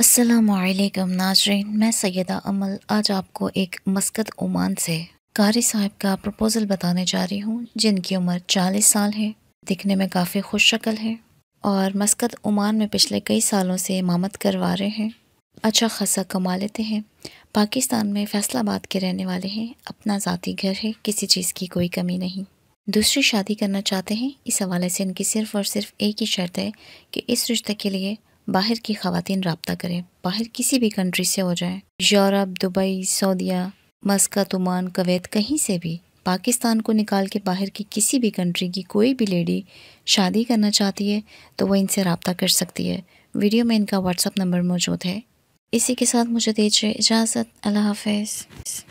असलकम नाजरीन मैं सैदा अमल आज आपको एक मस्कत ओमान से कारी साहब का प्रपोज़ल बताने जा रही हूँ जिनकी उम्र 40 साल है दिखने में काफ़ी खुश शक्ल है और मस्कत ओमान में पिछले कई सालों से इमामत करवा रहे हैं अच्छा खासा कमा लेते हैं पाकिस्तान में फैसलाबाद के रहने वाले हैं अपना ज़ाती घर है किसी चीज़ की कोई कमी नहीं दूसरी शादी करना चाहते हैं इस हवाले से इनकी सिर्फ़ और सिर्फ एक ही शर्त है कि इस रिश्ते के लिए बाहर की खातन रबता करें बाहर किसी भी कंट्री से हो जाए यूरोप दुबई सऊदिया मस्कत ओमान कवैत कहीं से भी पाकिस्तान को निकाल के बाहर की किसी भी कंट्री की कोई भी लेडी शादी करना चाहती है तो वह इनसे रबता कर सकती है वीडियो में इनका व्हाट्सअप नंबर मौजूद है इसी के साथ मुझे दीजिए इजाज़त अल्लाह हाफ